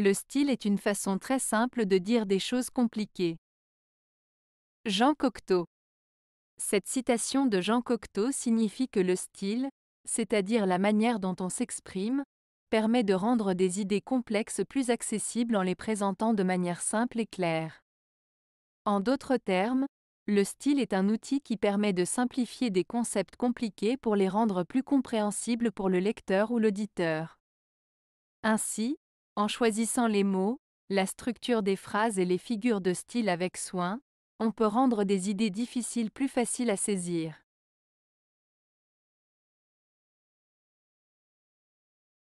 Le style est une façon très simple de dire des choses compliquées. Jean Cocteau Cette citation de Jean Cocteau signifie que le style, c'est-à-dire la manière dont on s'exprime, permet de rendre des idées complexes plus accessibles en les présentant de manière simple et claire. En d'autres termes, le style est un outil qui permet de simplifier des concepts compliqués pour les rendre plus compréhensibles pour le lecteur ou l'auditeur. Ainsi, en choisissant les mots, la structure des phrases et les figures de style avec soin, on peut rendre des idées difficiles plus faciles à saisir.